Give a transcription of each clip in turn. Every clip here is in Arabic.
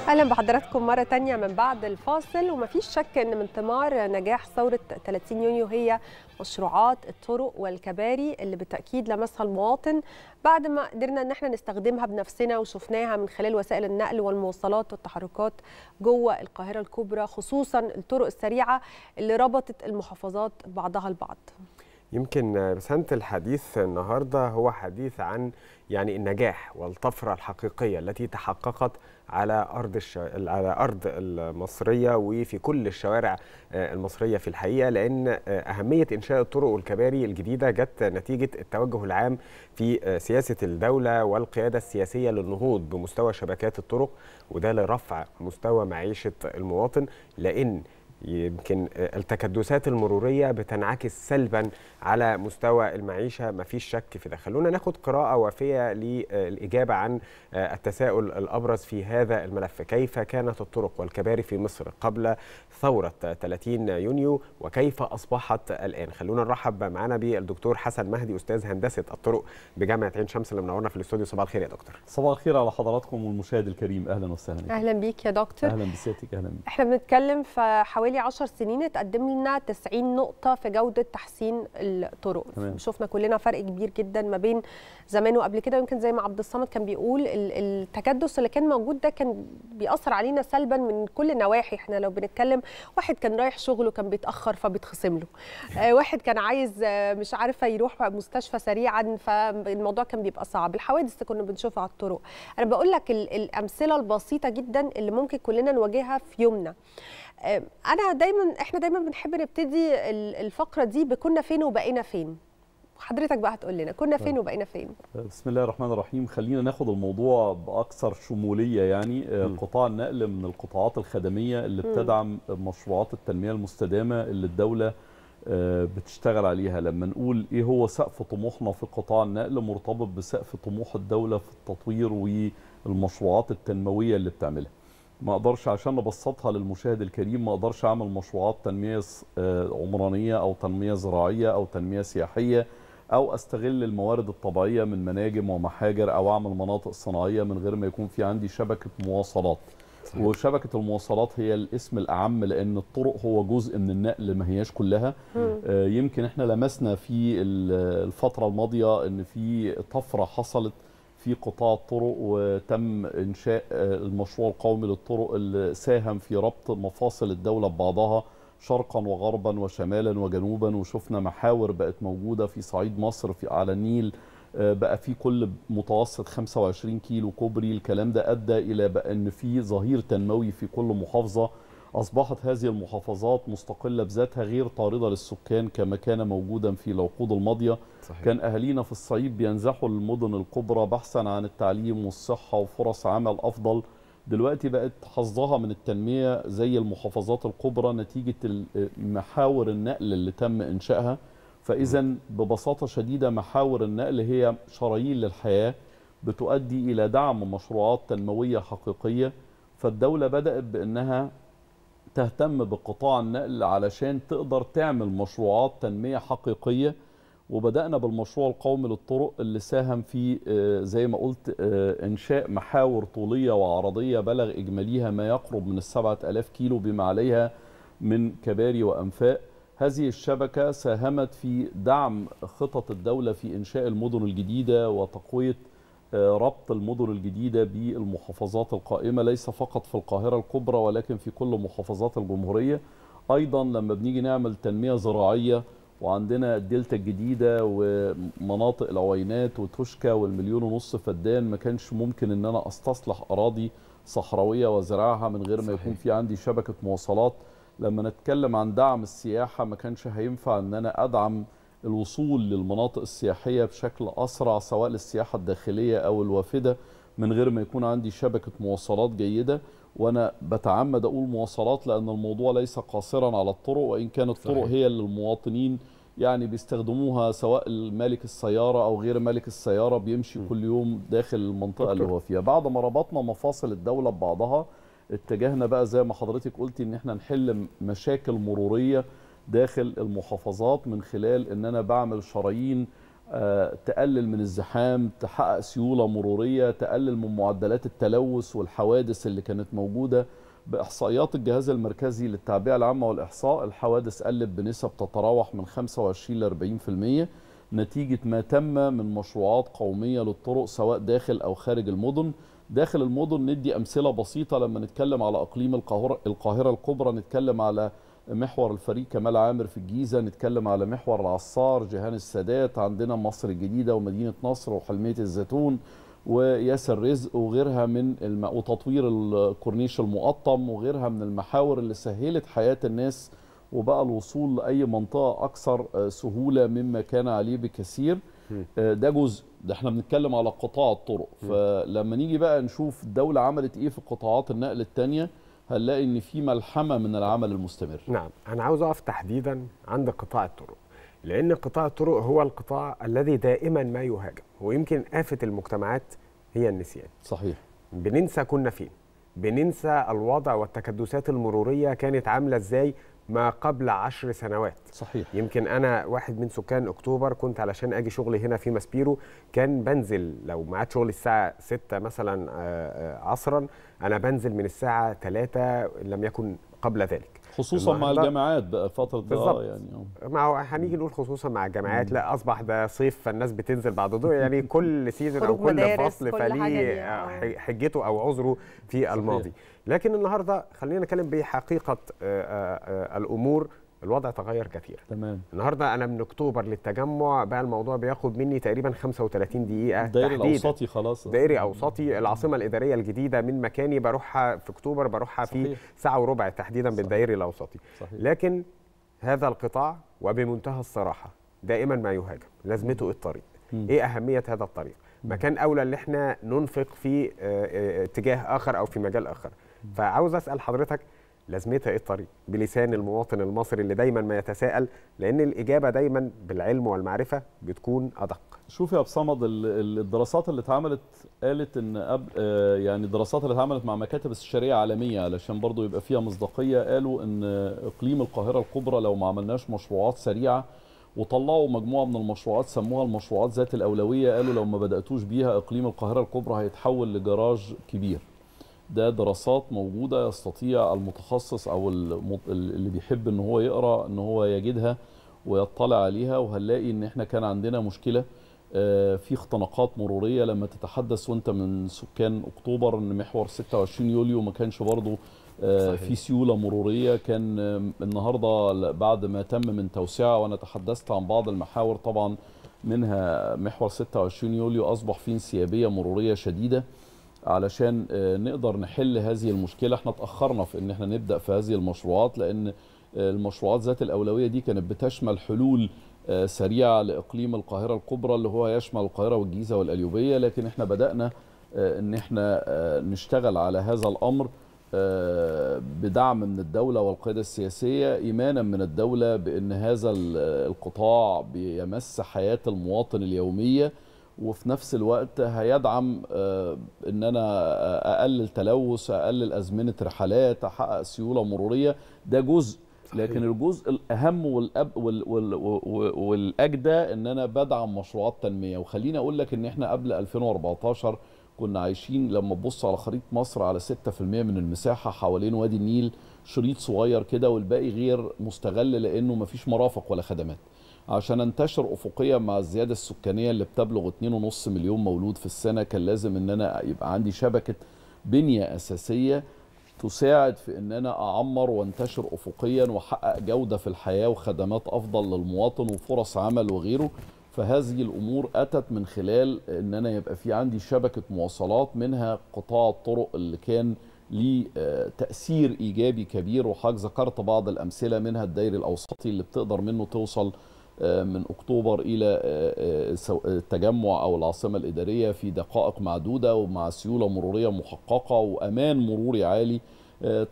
اهلا بحضراتكم مره تانية من بعد الفاصل ومفيش شك ان من ثمار نجاح ثوره 30 يونيو هي مشروعات الطرق والكباري اللي بالتاكيد لمسها المواطن بعد ما قدرنا ان احنا نستخدمها بنفسنا وشفناها من خلال وسائل النقل والمواصلات والتحركات جوه القاهره الكبرى خصوصا الطرق السريعه اللي ربطت المحافظات بعضها البعض يمكن بسنت الحديث النهارده هو حديث عن يعني النجاح والطفره الحقيقيه التي تحققت على ارض الش... على ارض المصريه وفي كل الشوارع آه، المصريه في الحقيقه لان آه، اهميه انشاء الطرق والكباري الجديده جت نتيجه التوجه العام في آه، سياسه الدوله والقياده السياسيه للنهوض بمستوى شبكات الطرق وده لرفع مستوى معيشه المواطن لان يمكن التكدسات المرورية بتنعكس سلبا على مستوى المعيشة مفيش شك في ده خلونا ناخد قراءة وافية للإجابة عن آه، التساؤل الأبرز في هذا الملف كيف كانت الطرق والكباري في مصر قبل ثورة 30 يونيو وكيف أصبحت الآن خلونا نرحب معنا بالدكتور حسن مهدي أستاذ هندسة الطرق بجامعة عين شمس اللي منورنا في الاستوديو صباح الخير يا دكتور صباح الخير على حضراتكم والمشاهد الكريم أهلا وسهلا أهلا بيك يا دكتور أهلا بسيادتك أهلا بيك احنا بنتكلم في حوالي حوالي 10 سنين اتقدم لنا 90 نقطه في جوده تحسين الطرق تمام. شفنا كلنا فرق كبير جدا ما بين زمان وقبل كده يمكن زي ما عبد الصمد كان بيقول التكدس اللي كان موجود ده كان بيأثر علينا سلبا من كل النواحي احنا لو بنتكلم واحد كان رايح شغله كان بيتاخر فبيتخصم له آه، واحد كان عايز آه، مش عارفه يروح مستشفى سريعا فالموضوع كان بيبقى صعب الحوادث كنا بنشوفها على الطرق انا بقول لك الامثله البسيطه جدا اللي ممكن كلنا نواجهها في يومنا انا دايما احنا دايما بنحب نبتدي الفقره دي بكنا فين وبقينا فين حضرتك بقى هتقول لنا كنا فين آه. وبقينا فين بسم الله الرحمن الرحيم خلينا ناخد الموضوع باكثر شموليه يعني آه، م. قطاع النقل من القطاعات الخدميه اللي بتدعم مشروعات التنميه المستدامه اللي الدوله آه، بتشتغل عليها لما نقول ايه هو سقف طموحنا في قطاع النقل مرتبط بسقف طموح الدوله في التطوير والمشروعات التنمويه اللي بتعملها ما اقدرش عشان ابسطها للمشاهد الكريم ما اقدرش اعمل مشروعات تنميه آه، عمرانيه او تنميه زراعيه او تنميه سياحيه او استغل الموارد الطبيعيه من مناجم ومحاجر او اعمل مناطق صناعيه من غير ما يكون في عندي شبكه مواصلات صحيح. وشبكه المواصلات هي الاسم الاعم لان الطرق هو جزء من النقل ما هياش كلها آه يمكن احنا لمسنا في الفتره الماضيه ان في طفره حصلت في قطاع الطرق وتم انشاء آه، المشروع القومي للطرق اللي ساهم في ربط مفاصل الدوله ببعضها شرقا وغربا وشمالا وجنوبا وشفنا محاور بقت موجوده في صعيد مصر في على النيل آه، بقى في كل متوسط 25 كيلو كوبري الكلام ده ادى الى بقى ان في ظهير تنموي في كل محافظه أصبحت هذه المحافظات مستقلة بذاتها غير طاردة للسكان كما كان موجودا في العقود الماضية صحيح. كان أهالينا في الصعيد بينزحوا للمدن الكبرى بحثا عن التعليم والصحة وفرص عمل أفضل دلوقتي بقت حظها من التنمية زي المحافظات الكبرى نتيجة محاور النقل اللي تم إنشائها فإذا ببساطة شديدة محاور النقل هي شرايين للحياة بتؤدي إلى دعم مشروعات تنموية حقيقية فالدولة بدأت بأنها تهتم بقطاع النقل علشان تقدر تعمل مشروعات تنمية حقيقية وبدأنا بالمشروع القومي للطرق اللي ساهم في آه، زي ما قلت آه، إنشاء محاور طولية وعرضية بلغ إجماليها ما يقرب من السبعة ألاف كيلو بما عليها من كباري وأنفاق هذه الشبكة ساهمت في دعم خطط الدولة في إنشاء المدن الجديدة وتقوية ربط المدن الجديدة بالمحافظات القائمة ليس فقط في القاهرة الكبرى ولكن في كل محافظات الجمهورية أيضا لما بنيجي نعمل تنمية زراعية وعندنا الدلتا الجديدة ومناطق العوينات وتوشكا والمليون ونص فدان ما كانش ممكن ان انا استصلح اراضي صحراوية وزراعها من غير ما صحيح. يكون في عندي شبكة مواصلات لما نتكلم عن دعم السياحة ما كانش هينفع ان انا ادعم الوصول للمناطق السياحية بشكل أسرع سواء للسياحة الداخلية أو الوافدة من غير ما يكون عندي شبكة مواصلات جيدة وأنا بتعمد أقول مواصلات لأن الموضوع ليس قاصرا على الطرق وإن كانت الطرق هي للمواطنين يعني بيستخدموها سواء مالك السيارة أو غير مالك السيارة بيمشي كل يوم داخل المنطقة اللي هو فيها بعد ما ربطنا مفاصل الدولة ببعضها اتجهنا بقى زي ما حضرتك قلتي ان احنا نحل مشاكل مرورية داخل المحافظات من خلال ان انا بعمل شرايين آه، تقلل من الزحام تحقق سيولة مرورية تقلل من معدلات التلوث والحوادث اللي كانت موجودة بإحصائيات الجهاز المركزي للتعبئة العامة والإحصاء الحوادث قلت بنسب تتراوح من 25 ل 40% نتيجة ما تم من مشروعات قومية للطرق سواء داخل أو خارج المدن داخل المدن ندي أمثلة بسيطة لما نتكلم على أقليم القاهرة, القاهرة الكبرى نتكلم على محور الفريق كمال عامر في الجيزة نتكلم على محور العصار جهان السادات عندنا مصر الجديدة ومدينة نصر وحلمية الزيتون وياسر رزق وغيرها من الم... وتطوير الكورنيش المقطم وغيرها من المحاور اللي سهلت حياة الناس وبقى الوصول لأي منطقة أكثر آه، سهولة مما كان عليه بكثير آه، ده جزء ده احنا بنتكلم على قطاع الطرق فلما نيجي بقى نشوف الدولة عملت ايه في قطاعات النقل التانية هنلاقي ان في ملحمه من العمل المستمر نعم انا عاوز اقف تحديدا عند قطاع الطرق لان قطاع الطرق هو القطاع الذي دائما ما يهاجم ويمكن آفة المجتمعات هي النسيان صحيح بننسى كنا فين بننسى الوضع والتكدسات المروريه كانت عامله ازاي ما قبل عشر سنوات صحيح يمكن انا واحد من سكان اكتوبر كنت علشان اجي شغلي هنا في ماسبيرو كان بنزل لو ميعاد شغلي الساعه 6 مثلا آه، آه، عصرا انا بنزل من الساعه 3 لم يكن قبل ذلك خصوصا مع الجامعات بقى فتره آه، بالظبط يعني ما هو هنيجي نقول خصوصا مع الجامعات لا اصبح ده صيف فالناس بتنزل بعد ضوء يعني كل سيزون او كل فصل فليه آه، آه. حجته او عذره في الماضي لكن النهارده خلينا نتكلم بحقيقه الامور الوضع تغير كثيرا تمام النهارده انا من اكتوبر للتجمع بقى الموضوع بياخد مني تقريبا 35 دقيقه دائري الاوسطي خلاص دائري اوسطي العاصمه الاداريه الجديده من مكاني بروحها في اكتوبر بروحها صحيح. في ساعه وربع تحديدا بالدائري الاوسطي صحيح. لكن هذا القطاع وبمنتهى الصراحه دائما ما يهاجم لازمته الطريق م. ايه اهميه هذا الطريق مكان اولى اللي احنا ننفق في آه، آه، اتجاه اخر او في مجال اخر فعاوز اسال حضرتك لازمتها ايه الطريق بلسان المواطن المصري اللي دايما ما يتساءل لان الاجابه دايما بالعلم والمعرفه بتكون ادق شوف يا صمد الدراسات اللي اتعملت قالت ان قبل آه، يعني الدراسات اللي اتعملت مع مكاتب استشاريه عالميه علشان برضو يبقى فيها مصداقيه قالوا ان اقليم القاهره الكبرى لو ما عملناش مشروعات سريعه وطلعوا مجموعه من المشروعات سموها المشروعات ذات الاولويه قالوا لو ما بداتوش بيها اقليم القاهره الكبرى هيتحول لجراج كبير ده دراسات موجودة يستطيع المتخصص أو اللي بيحب أن هو يقرأ أن هو يجدها ويطلع عليها وهنلاقي أن احنا كان عندنا مشكلة آه، في اختناقات مرورية لما تتحدث وانت من سكان أكتوبر أن محور 26 يوليو ما كانش برضه آه، صحيح. في سيولة مرورية كان آه، النهاردة بعد ما تم من توسعة وأنا تحدثت عن بعض المحاور طبعا منها محور 26 يوليو أصبح فيه انسيابية مرورية شديدة علشان آه، نقدر نحل هذه المشكله احنا تاخرنا في ان احنا نبدا في هذه المشروعات لان آه، المشروعات ذات الاولويه دي كانت بتشمل حلول آه، سريعه لاقليم القاهره الكبرى اللي هو يشمل القاهره والجيزه والاليوبيه لكن احنا بدانا ان احنا نشتغل على هذا الامر بدعم من الدولة والقيادة السياسية إيمانا من الدولة بأن هذا القطاع بيمس حياة المواطن اليومية وفي نفس الوقت هيدعم آه، ان انا آه، اقلل تلوث اقلل ازمنه رحلات احقق سيوله مروريه ده جزء لكن الجزء الاهم والأب وال وال والاجدى ان انا بدعم مشروعات تنميه وخليني اقول لك ان احنا قبل 2014 كنا عايشين لما تبص على خريطه مصر على 6% من المساحه حوالين وادي النيل شريط صغير كده والباقي غير مستغل لانه مفيش مرافق ولا خدمات عشان انتشر افقيا مع الزياده السكانيه اللي بتبلغ 2.5 مليون مولود في السنه كان لازم ان انا يبقى عندي شبكه بنيه اساسيه تساعد في ان انا اعمر وانتشر افقيا واحقق جوده في الحياه وخدمات افضل للمواطن وفرص عمل وغيره فهذه الامور اتت من خلال ان انا يبقى في عندي شبكه مواصلات منها قطاع الطرق اللي كان ليه آه، تاثير ايجابي كبير وحضرتك ذكرت بعض الامثله منها الدائري الاوسطي اللي بتقدر منه توصل آه، من اكتوبر الى آه، آه، التجمع او العاصمه الاداريه في دقائق معدوده ومع سيوله مروريه محققه وامان مروري عالي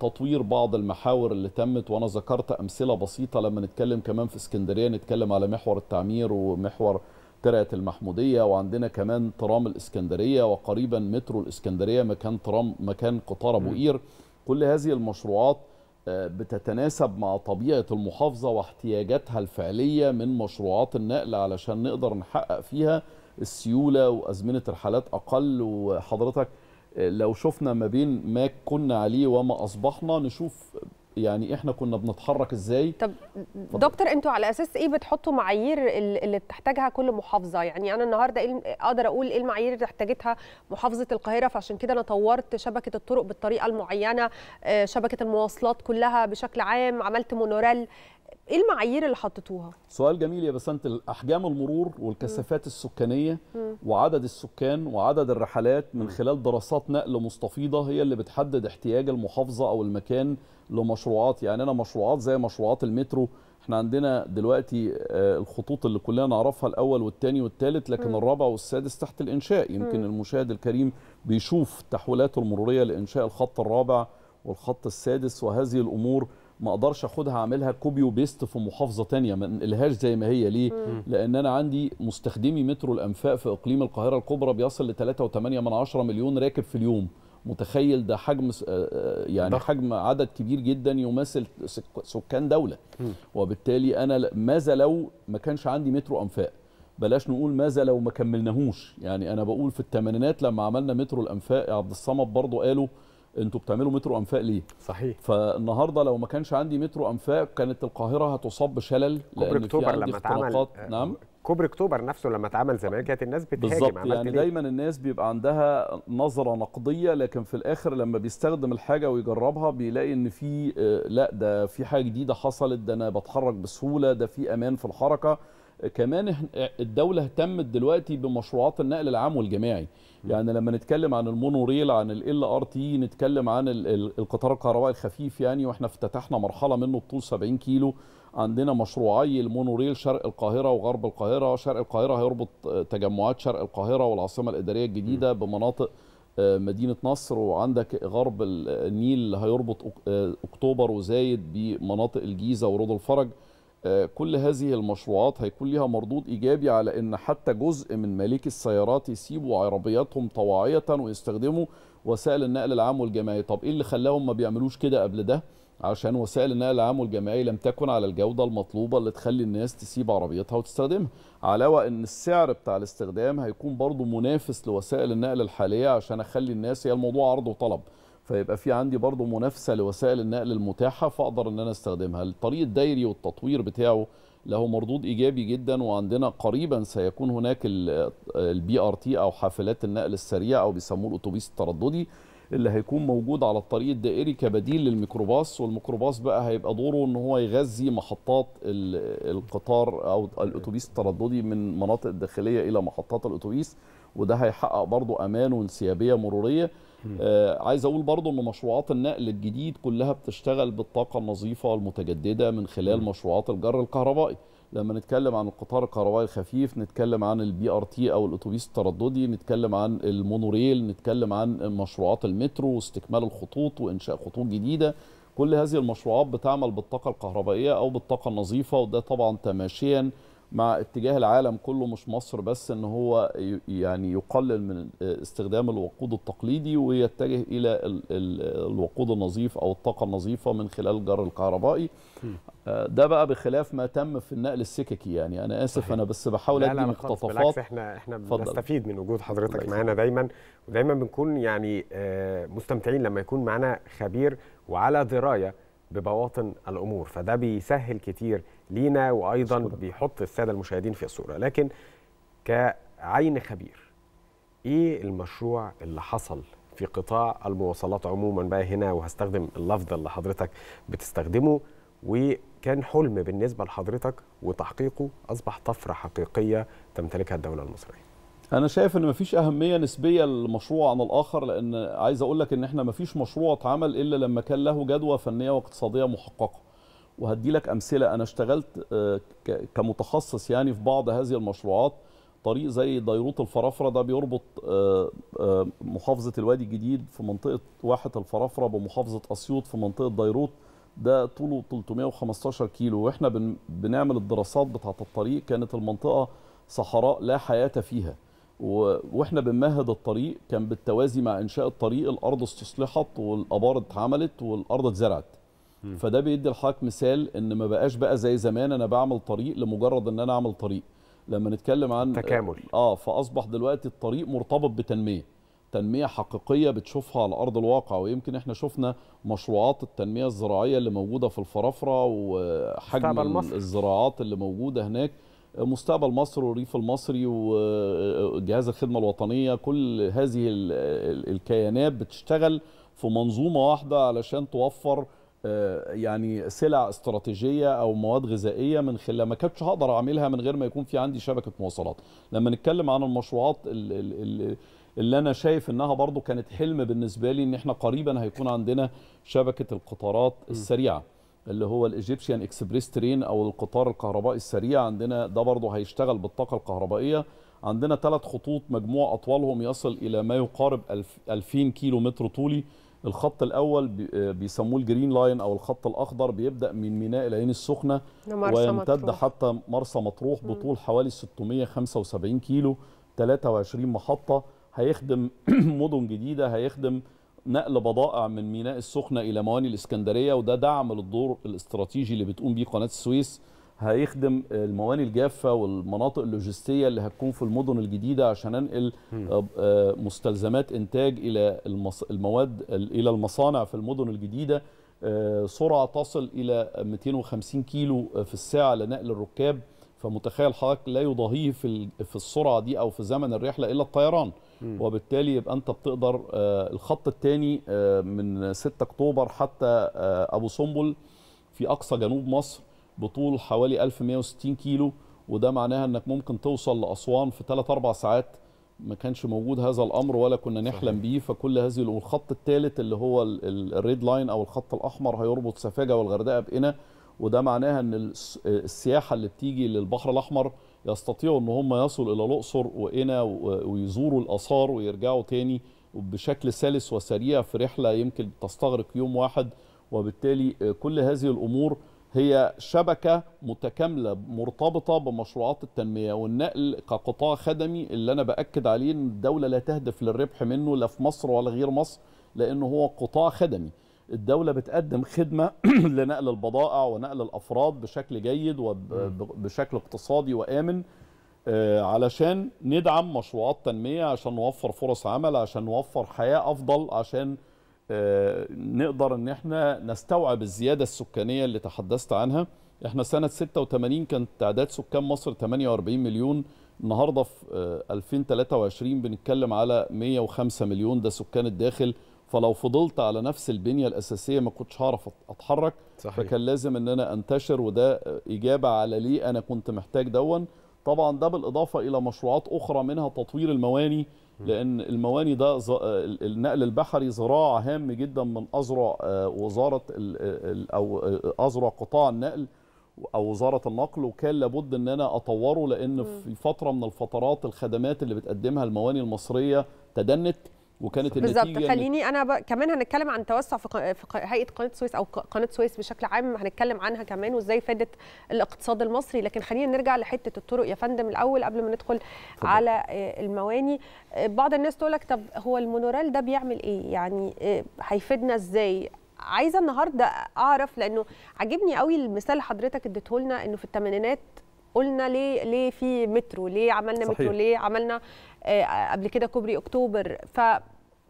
تطوير بعض المحاور اللي تمت وانا ذكرت امثله بسيطه لما نتكلم كمان في اسكندريه نتكلم على محور التعمير ومحور ترعه المحموديه وعندنا كمان ترام الاسكندريه وقريبا مترو الاسكندريه مكان ترام مكان قطار ابو قير كل هذه المشروعات بتتناسب مع طبيعة المحافظة واحتياجاتها الفعلية من مشروعات النقل علشان نقدر نحقق فيها السيولة وأزمنة رحلات أقل وحضرتك لو شفنا ما بين ما كنا عليه وما أصبحنا نشوف يعني احنا كنا بنتحرك ازاي طب دكتور انتوا على اساس ايه بتحطوا معايير اللي بتحتاجها كل محافظه يعني انا النهارده إيه اقدر اقول ايه المعايير اللي احتاجتها محافظه القاهره فعشان كده انا طورت شبكه الطرق بالطريقه المعينه آه، شبكه المواصلات كلها بشكل عام عملت مونوريل ايه المعايير اللي حطيتوها؟ سؤال جميل يا بسنت احجام المرور والكثافات السكانيه وعدد السكان وعدد الرحلات من خلال دراسات نقل مستفيضه هي اللي بتحدد احتياج المحافظه او المكان لمشروعات يعني انا مشروعات زي مشروعات المترو احنا عندنا دلوقتي آه، الخطوط اللي كلنا نعرفها الاول والثاني والثالث لكن الرابع والسادس تحت الانشاء يمكن المشاهد الكريم بيشوف التحويلات المروريه لانشاء الخط الرابع والخط السادس وهذه الامور ما اقدرش اخدها اعملها كوبي وبيست في محافظه تانية ما انقلهاش زي ما هي ليه مم. لان انا عندي مستخدمي مترو الانفاق في اقليم القاهره الكبرى بيصل ل 3.8 مليون راكب في اليوم متخيل ده حجم آه، آه، يعني ده. حجم عدد كبير جدا يمثل سكان دوله مم. وبالتالي انا ماذا لو ما كانش عندي مترو انفاق بلاش نقول ماذا لو ما كملناهوش يعني انا بقول في الثمانينات لما عملنا مترو الانفاق عبد الصمد برضه قالوا انتوا بتعملوا مترو انفاق ليه صحيح فالنهارده لو ما كانش عندي مترو انفاق كانت القاهره هتصب شلل كوبري اكتوبر لما اتعمل آه، نعم كوبري اكتوبر نفسه لما اتعمل زمان كانت الناس بتهاجم بالظبط يعني ليه؟ دايما الناس بيبقى عندها نظره نقديه لكن في الاخر لما بيستخدم الحاجه ويجربها بيلاقي ان في آه، لا ده في حاجه جديده حصلت ده انا بتحرك بسهوله ده في امان في الحركه كمان الدولة اهتمت دلوقتي بمشروعات النقل العام والجماعي يعني لما نتكلم عن المونوريل عن ال ار تي نتكلم عن القطار الكهربائي الخفيف يعني واحنا افتتحنا مرحلة منه بطول 70 كيلو عندنا مشروعي المونوريل شرق القاهرة وغرب القاهرة شرق القاهرة هيربط تجمعات شرق القاهرة والعاصمة الإدارية الجديدة بمناطق آه، مدينة نصر وعندك غرب النيل هيربط آه، أكتوبر وزايد بمناطق الجيزة ورود الفرج آه، كل هذه المشروعات هيكون ليها مردود ايجابي على ان حتى جزء من مالكي السيارات يسيبوا عربياتهم طواعيه ويستخدموا وسائل النقل العام والجماعي طب ايه اللي خلاهم ما بيعملوش كده قبل ده عشان وسائل النقل العام والجماعي لم تكن على الجودة المطلوبة اللي تخلي الناس تسيب عربيتها وتستخدمها علاوة ان السعر بتاع الاستخدام هيكون برضو منافس لوسائل النقل الحالية عشان اخلي الناس هي الموضوع عرض وطلب فيبقى في عندي برضه منافسه لوسائل النقل المتاحه فاقدر ان انا استخدمها الطريق الدايري والتطوير بتاعه له مردود ايجابي جدا وعندنا قريبا سيكون هناك البي ار تي او حافلات النقل السريع او بيسموه الاتوبيس الترددي اللي هيكون موجود على الطريق الدائري كبديل للميكروباص والميكروباص بقى هيبقى دوره ان هو يغذي محطات القطار او الاتوبيس الترددي من مناطق الداخليه الى محطات الاتوبيس وده هيحقق برضه امان وانسيابيه مروريه آه عايز اقول برضه ان مشروعات النقل الجديد كلها بتشتغل بالطاقه النظيفه المتجدده من خلال م. مشروعات الجر الكهربائي لما نتكلم عن القطار الكهربائي الخفيف نتكلم عن البي ار تي او الاتوبيس الترددي نتكلم عن المونوريل نتكلم عن مشروعات المترو واستكمال الخطوط وانشاء خطوط جديده كل هذه المشروعات بتعمل بالطاقه الكهربائيه او بالطاقه النظيفه وده طبعا تماشيا مع اتجاه العالم كله مش مصر بس ان هو يعني يقلل من استخدام الوقود التقليدي ويتجه الى الوقود النظيف او الطاقه النظيفه من خلال الجر الكهربائي آه، ده بقى بخلاف ما تم في النقل السككي يعني انا اسف صحيح. انا بس بحاول ادي مقتطفات بالعكس احنا احنا بنستفيد من وجود حضرتك معانا دايما ودايما بنكون يعني آه، مستمتعين لما يكون معانا خبير وعلى درايه ببواطن الامور فده بيسهل كتير لينا وايضا بيحط الساده المشاهدين في الصوره لكن كعين خبير ايه المشروع اللي حصل في قطاع المواصلات عموما بقى هنا وهستخدم اللفظ اللي حضرتك بتستخدمه وكان حلم بالنسبه لحضرتك وتحقيقه اصبح طفره حقيقيه تمتلكها الدوله المصريه انا شايف ان مفيش اهميه نسبيه للمشروع عن الاخر لان عايز اقول لك ان احنا مفيش مشروع اتعمل الا لما كان له جدوى فنيه واقتصاديه محققه وهدي لك امثله انا اشتغلت آه، كمتخصص يعني في بعض هذه المشروعات طريق زي ديروت الفرافره ده بيربط آه، آه، محافظه الوادي الجديد في منطقه واحه الفرافره بمحافظه اسيوط في منطقه ديروت ده طوله 315 كيلو واحنا بنعمل الدراسات بتاعه الطريق كانت المنطقه صحراء لا حياه فيها واحنا بنمهد الطريق كان بالتوازي مع انشاء الطريق الارض استصلحت والابار اتعملت والارض اتزرعت فده بيدي لحضرتك مثال ان ما بقاش بقى زي زمان انا بعمل طريق لمجرد ان انا اعمل طريق لما نتكلم عن تكامل اه فاصبح دلوقتي الطريق مرتبط بتنميه تنميه حقيقيه بتشوفها على ارض الواقع ويمكن احنا شفنا مشروعات التنميه الزراعيه اللي موجوده في الفرافره وحجم الزراعات اللي موجوده هناك مستقبل مصر والريف المصري وجهاز الخدمه الوطنيه كل هذه الكيانات بتشتغل في منظومه واحده علشان توفر آه، يعني سلع استراتيجيه او مواد غذائيه من خلال ما كنتش هقدر اعملها من غير ما يكون في عندي شبكه مواصلات لما نتكلم عن المشروعات اللي, انا شايف انها برضو كانت حلم بالنسبه لي ان احنا قريبا هيكون عندنا شبكه القطارات السريعه اللي هو الايجيبشن اكسبريس ترين او القطار الكهربائي السريع عندنا ده برضه هيشتغل بالطاقه الكهربائيه عندنا ثلاث خطوط مجموع اطوالهم يصل الى ما يقارب 2000 كيلو متر طولي الخط الاول آه، بيسموه الجرين لاين او الخط الاخضر بيبدا من ميناء العين السخنه ويمتد مطروح. حتى مرسى مطروح بطول حوالي 675 كيلو 23 محطه هيخدم مدن جديده هيخدم نقل بضائع من ميناء السخنة إلى مواني الإسكندرية وده دعم للدور الاستراتيجي اللي بتقوم بيه قناة السويس هيخدم المواني الجافة والمناطق اللوجستية اللي هتكون في المدن الجديدة عشان أنقل آه، آه، مستلزمات إنتاج إلى المواد إلى المصانع في المدن الجديدة آه، سرعة تصل إلى 250 كيلو في الساعة لنقل الركاب فمتخيل حضرتك لا يضاهيه في السرعة دي أو في زمن الرحلة إلا الطيران وبالتالي يبقى انت بتقدر آه، الخط الثاني آه، من 6 اكتوبر حتى آه، ابو سنبل في اقصى جنوب مصر بطول حوالي 1160 كيلو وده معناها انك ممكن توصل لاسوان في 3 4 ساعات ما كانش موجود هذا الامر ولا كنا نحلم صحيح. بيه فكل هذه الخط الثالث اللي هو الريد لاين او الخط الاحمر هيربط سفاجه والغردقه بقنا وده معناها ان السياحه اللي بتيجي للبحر الاحمر يستطيعوا ان هم يصلوا الى الاقصر وقنا ويزوروا الاثار ويرجعوا تاني بشكل سلس وسريع في رحله يمكن تستغرق يوم واحد وبالتالي آه، كل هذه الامور هي شبكه متكامله مرتبطه بمشروعات التنميه والنقل كقطاع خدمي اللي انا باكد عليه ان الدوله لا تهدف للربح منه لا في مصر ولا غير مصر لانه هو قطاع خدمي الدولة بتقدم خدمة لنقل البضائع ونقل الأفراد بشكل جيد وبشكل اقتصادي وآمن آه، علشان ندعم مشروعات تنمية عشان نوفر فرص عمل عشان نوفر حياة أفضل عشان آه، نقدر ان احنا نستوعب الزيادة السكانية اللي تحدثت عنها احنا سنة 86 كان تعداد سكان مصر 48 مليون النهاردة في 2023 آه، بنتكلم على 105 مليون ده سكان الداخل فلو فضلت على نفس البنيه الاساسيه ما كنتش هعرف اتحرك صحيح. فكان لازم ان انا انتشر وده اجابه على ليه انا كنت محتاج دون طبعا ده بالاضافه الى مشروعات اخرى منها تطوير المواني لان المواني ده النقل البحري زراعه هام جدا من اذرع آه، وزاره او اذرع آه، قطاع النقل او وزاره النقل وكان لابد ان انا اطوره لان في فتره من الفترات الخدمات اللي بتقدمها المواني المصريه تدنت وكانت النتيجه بالظبط خليني انا ب... كمان هنتكلم عن توسع في, ق... في ق... هيئه قناه السويس او قناه السويس بشكل عام هنتكلم عنها كمان وازاي فادت الاقتصاد المصري لكن خلينا نرجع لحته الطرق يا فندم الاول قبل ما ندخل على آه، المواني آه، بعض الناس تقول لك طب هو المونوريل ده بيعمل ايه يعني آه، هيفيدنا ازاي عايزه النهارده اعرف لانه عجبني قوي المثال حضرتك اديته لنا انه في الثمانينات قلنا ليه ليه في مترو ليه عملنا صحيح. مترو ليه عملنا قبل كده كوبري اكتوبر ف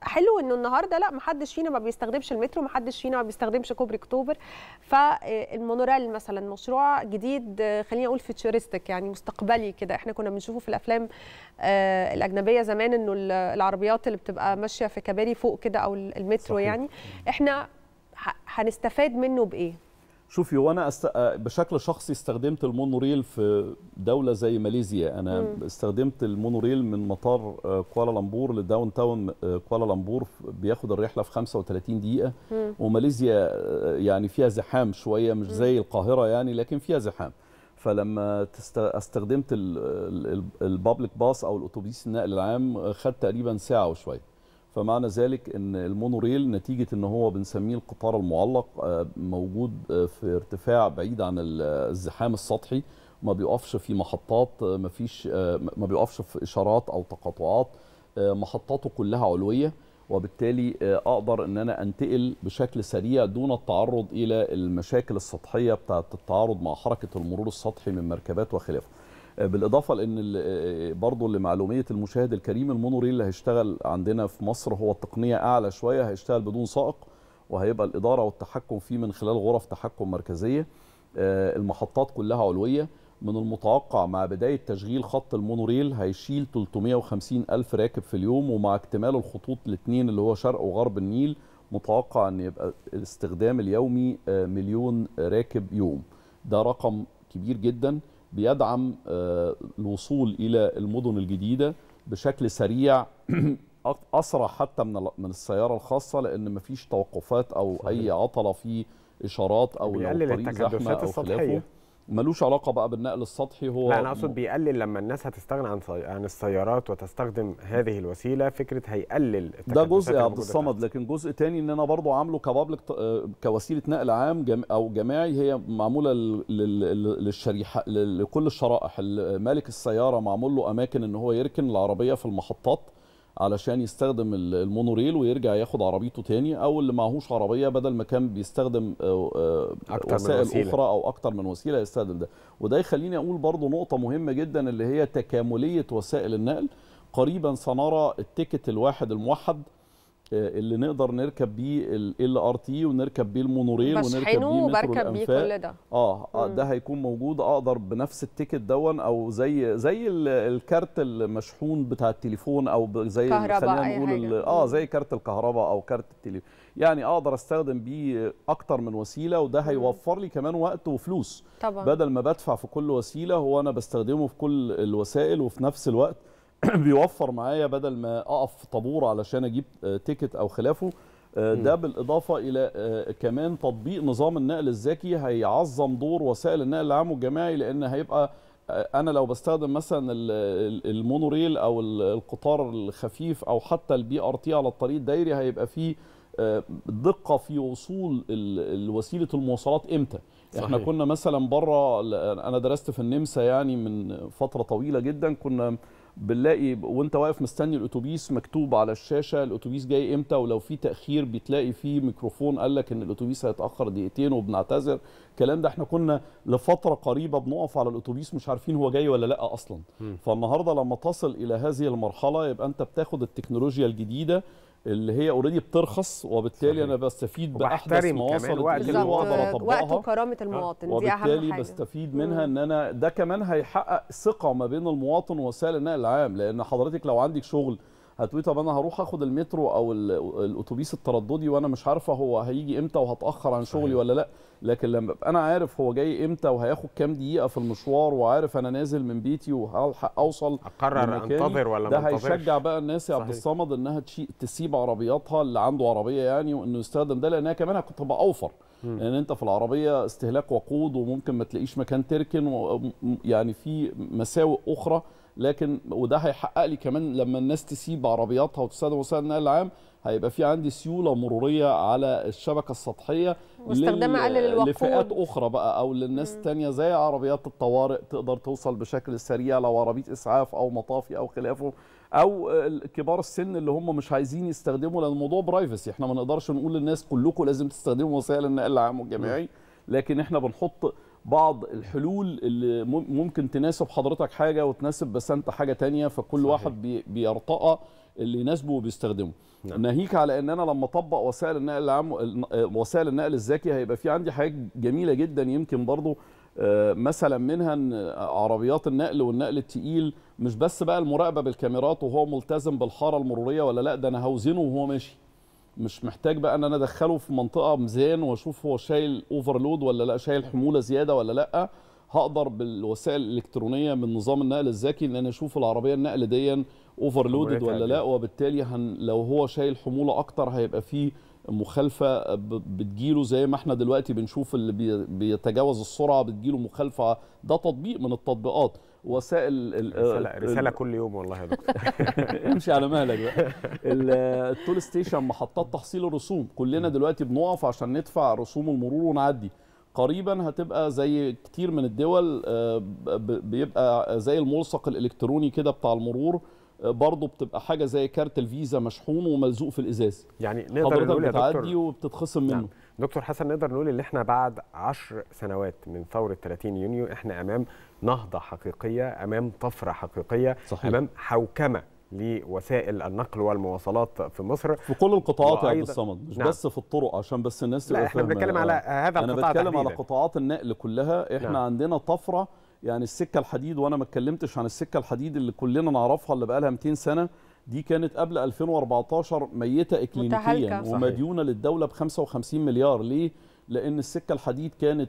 حلو انه النهارده لا محدش فينا ما بيستخدمش المترو محدش فينا ما بيستخدمش كوبري اكتوبر فالمونوريل آه، مثلا مشروع جديد آه، خليني اقول فيتشرستك يعني مستقبلي كده احنا كنا بنشوفه في الافلام آه، الاجنبيه زمان انه العربيات اللي بتبقى ماشيه في كباري فوق كده او المترو صحيح. يعني احنا هنستفاد منه بايه شوفي وانا أست... آه، بشكل شخصي استخدمت المونوريل في دوله زي ماليزيا انا مم. استخدمت المونوريل من مطار آه، كوالالمبور لداون تاون آه، كوالالمبور بياخد الرحله في 35 دقيقه مم. وماليزيا يعني فيها زحام شويه مش زي القاهره يعني لكن فيها زحام فلما تست... استخدمت البابليك باص او الاتوبيس النقل العام خد تقريبا ساعه وشويه فمعنى ذلك ان المونوريل نتيجه ان هو بنسميه القطار المعلق آه، موجود آه، في ارتفاع بعيد عن الزحام السطحي ما بيقفش في محطات آه، ما فيش ما بيقفش في اشارات او تقاطعات محطاته كلها علويه وبالتالي اقدر ان انا انتقل بشكل سريع دون التعرض الى المشاكل السطحيه بتاعه التعارض مع حركه المرور السطحي من مركبات وخلافه آه، بالاضافه لان آه، آه، برضه لمعلومية المشاهد الكريم المونوريل اللي هيشتغل عندنا في مصر هو التقنيه اعلى شويه هيشتغل بدون سائق وهيبقى الاداره والتحكم فيه من خلال غرف تحكم مركزيه المحطات كلها علويه من المتوقع مع بداية تشغيل خط المونوريل هيشيل 350 ألف راكب في اليوم ومع اكتمال الخطوط الاثنين اللي هو شرق وغرب النيل متوقع أن يبقى الاستخدام اليومي مليون راكب يوم ده رقم كبير جدا بيدعم آه، الوصول الى المدن الجديده بشكل سريع اسرع حتى من من السياره الخاصه لان مفيش توقفات او صحيح. اي عطله في اشارات او بيقلل التكدسات السطحيه ملوش علاقه بقى بالنقل السطحي هو لا انا اقصد بيقلل لما الناس هتستغنى عن عن السيارات وتستخدم هذه الوسيله فكره هيقلل ده جزء يا عبد الصمد لكن جزء تاني ان انا برضو عامله كبابليك كوسيله نقل عام جم... او جماعي هي معموله للشريحه لكل الشرائح مالك السياره معمول له اماكن ان هو يركن العربيه في المحطات علشان يستخدم المونوريل ويرجع ياخد عربيته تاني او اللي معهوش عربيه بدل ما كان بيستخدم آه، آه، أكتر وسائل من وسيلة. اخرى او اكتر من وسيله يستخدم ده وده يخليني اقول برضو نقطه مهمه جدا اللي هي تكامليه وسائل النقل قريبا سنرى التيكت الواحد الموحد آه، اللي نقدر نركب بيه ال ار تي ونركب بيه المونوريل ونركب بيه وبركب بيه كل ده آه،, اه, مم. ده هيكون موجود اقدر بنفس التيكت دون او زي زي الكارت المشحون بتاع التليفون او زي خلينا نقول اه زي كارت الكهرباء او كارت التليفون يعني اقدر استخدم بيه اكتر من وسيله وده هيوفر لي كمان وقت وفلوس طبعا بدل ما بدفع في كل وسيله هو انا بستخدمه في كل الوسائل وفي نفس الوقت بيوفر معايا بدل ما اقف في طابور علشان اجيب آه، تيكت او خلافه آه، ده بالاضافه الى آه، كمان تطبيق نظام النقل الذكي هيعظم دور وسائل النقل العام والجماعي لان هيبقى انا لو بستخدم مثلا المونوريل او القطار الخفيف او حتى البي ار تي على الطريق الدائري هيبقى فيه دقه في وصول وسيله المواصلات امتى صحيح. احنا كنا مثلا بره انا درست في النمسا يعني من فتره طويله جدا كنا بنلاقي وانت واقف مستني الاتوبيس مكتوب على الشاشه الاتوبيس جاي امتى ولو في تاخير بتلاقي فيه ميكروفون قال لك ان الاتوبيس هيتاخر دقيقتين وبنعتذر الكلام ده احنا كنا لفتره قريبه بنقف على الاتوبيس مش عارفين هو جاي ولا لا اصلا م. فالنهارده لما تصل الى هذه المرحله يبقى انت بتاخد التكنولوجيا الجديده اللي هي اوريدي بترخص وبالتالي صحيح. انا بستفيد باحدث مواصل وصلت واقدر اطبقها وقت وكرامه المواطن دي اهم وبالتالي بستفيد منها ان انا ده كمان هيحقق ثقه ما بين المواطن ووسائل النقل العام لان حضرتك لو عندك شغل هتقولي طب انا هروح اخد المترو او الاتوبيس الترددي وانا مش عارفه هو هيجي امتى وهتاخر عن شغلي صحيح. ولا لا لكن لما ابقى انا عارف هو جاي امتى وهياخد كام دقيقه في المشوار وعارف انا نازل من بيتي وهلحق اوصل اقرر انتظر ولا ده هيشجع بقى الناس يا عبد الصمد انها تسيب عربياتها اللي عنده عربيه يعني وانه يستخدم ده لانها كمان هتبقى اوفر لان يعني انت في العربيه استهلاك وقود وممكن ما تلاقيش مكان تركن يعني في مساوئ اخرى لكن وده هيحقق لي كمان لما الناس تسيب عربياتها وتستخدم وسائل النقل العام هيبقى في عندي سيوله مروريه على الشبكه السطحيه واستخدامها اقل الوقود لفئات اخرى بقى او للناس الثانيه زي عربيات الطوارئ تقدر توصل بشكل سريع لو عربيه اسعاف او مطافي او خلافه او كبار السن اللي هم مش عايزين يستخدموا لان الموضوع برايفسي احنا ما نقدرش نقول للناس كلكم لازم تستخدموا وسائل النقل العام والجماعي لكن احنا بنحط بعض الحلول اللي ممكن تناسب حضرتك حاجه وتناسب بس انت حاجه تانية فكل صحيح. واحد بيرطأ اللي يناسبه وبيستخدمه نعم. ناهيك على ان انا لما اطبق وسائل النقل العام وسائل النقل الذكي هيبقى في عندي حاجات جميله جدا يمكن برضو آه، مثلا منها ان عربيات النقل والنقل التقيل مش بس بقى المراقبه بالكاميرات وهو ملتزم بالحاره المروريه ولا لا ده انا هوزنه وهو ماشي مش محتاج بقى ان انا ادخله في منطقه ميزان واشوف هو شايل اوفر لود ولا لا شايل حموله زياده ولا لا هقدر بالوسائل الالكترونيه من نظام النقل الذكي ان انا اشوف العربيه النقل دي اوفر لودد ولا لا وبالتالي هن لو هو شايل حموله اكتر هيبقى فيه مخالفه بتجيله زي ما احنا دلوقتي بنشوف اللي بيتجاوز السرعه بتجيله مخالفه ده تطبيق من التطبيقات وسائل رسالة, رسالة كل يوم والله يا دكتور امشي على مهلك بقى التول ستيشن محطات تحصيل الرسوم كلنا دلوقتي بنقف عشان ندفع رسوم المرور ونعدي قريبا هتبقى زي كتير من الدول آه، بيبقى زي الملصق الالكتروني كده بتاع المرور آه، برضه بتبقى حاجه زي كارت الفيزا مشحون وملزوق في الازاز يعني نقدر نقول يا دكتور وبتتخصم منه نعم. دكتور حسن نقدر نقول ان احنا بعد 10 سنوات من ثوره 30 يونيو احنا امام نهضه حقيقيه امام طفره حقيقيه صحيح. امام حوكمه لوسائل النقل والمواصلات في مصر في كل القطاعات يا عبد الصمد مش نعم. بس في الطرق عشان بس الناس تبقى لا احنا بنتكلم على آه، هذا القطاع انا بتكلم على قطاعات النقل كلها احنا نعم. عندنا طفره يعني السكه الحديد وانا ما اتكلمتش عن السكه الحديد اللي كلنا نعرفها اللي بقى لها 200 سنه دي كانت قبل 2014 ميته اكلينيكيا ومديونه للدوله ب 55 مليار ليه؟ لان السكه الحديد كانت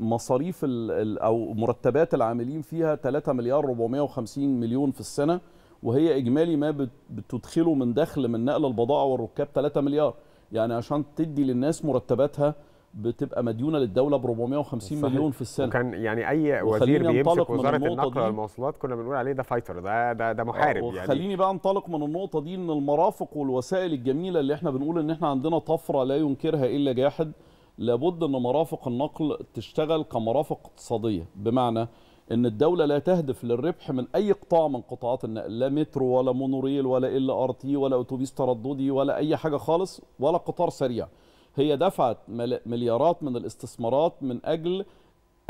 مصاريف او مرتبات العاملين فيها 3 مليار 450 مليون في السنه وهي اجمالي ما بتدخله من دخل من نقل البضائع والركاب 3 مليار يعني عشان تدي للناس مرتباتها بتبقى مديونه للدوله ب 450 صحيح. مليون في السنه وكان يعني اي وزير بيمسك وزاره النقل والمواصلات كنا بنقول عليه ده فايتر ده ده ده محارب يعني خليني بقى انطلق من النقطه دي ان المرافق والوسائل الجميله اللي احنا بنقول ان احنا عندنا طفره لا ينكرها الا جاحد لابد ان مرافق النقل تشتغل كمرافق اقتصاديه بمعنى ان الدوله لا تهدف للربح من اي قطاع من قطاعات النقل لا مترو ولا مونوريل ولا ال ار تي ولا اتوبيس ترددي ولا اي حاجه خالص ولا قطار سريع هي دفعت مليارات من الاستثمارات من اجل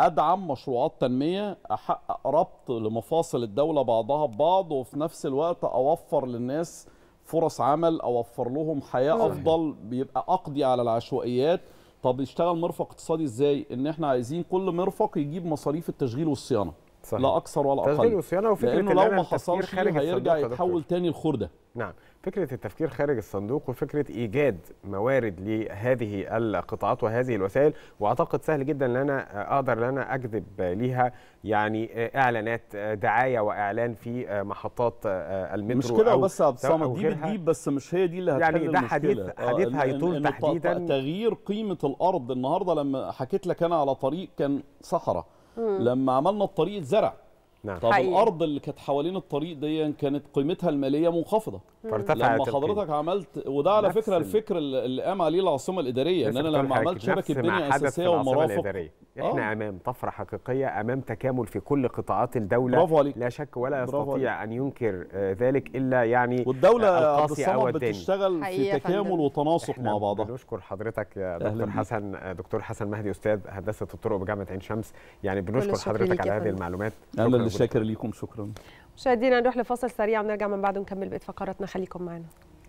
ادعم مشروعات تنميه احقق ربط لمفاصل الدوله بعضها ببعض وفي نفس الوقت اوفر للناس فرص عمل اوفر لهم حياه افضل بيبقى اقضي على العشوائيات طب اشتغل مرفق اقتصادي ازاي ان احنا عايزين كل مرفق يجيب مصاريف التشغيل والصيانه صحيح. لا اكثر ولا اقل تشغيل وصيانه وفكره لانه لو ما حصلش هيرجع يتحول تاني لخرده نعم فكره التفكير خارج الصندوق وفكره ايجاد موارد لهذه القطاعات وهذه الوسائل واعتقد سهل جدا ان انا اقدر ان انا اكذب ليها يعني اعلانات دعايه واعلان في محطات المترو مش كده بس يا عبد الصمد دي بتجيب بس مش هي دي اللي يعني هتحل يعني ده حديث آه، حديث هيطول تحديدا تغيير قيمه الارض النهارده لما حكيت لك انا على طريق كان صحراء لما عملنا الطريق اتزرع نعم. طب حقيقي. الارض اللي كانت حوالين الطريق دي كانت قيمتها الماليه منخفضه فارتفعت لما حضرتك عملت وده على فكره الفكر اللي قام عليه العاصمه الاداريه ان انا لما عملت شبكه بنيه اساسيه ومرافق احنا آه. امام طفره حقيقيه امام تكامل في كل قطاعات الدوله برافو عليك. لا شك ولا يستطيع ان ينكر آه، ذلك الا يعني آه، والدوله عبد الصمد بتشتغل في تكامل وتناسق مع بعضها بنشكر حضرتك يا دكتور حسن آه، دكتور حسن مهدي استاذ هندسه الطرق بجامعه عين شمس يعني بنشكر حضرتك على هذه المعلومات شاكر لكم شكرا مشاهدينا نروح لفاصل سريع ونرجع من بعده نكمل بقيه فقراتنا خليكم معنا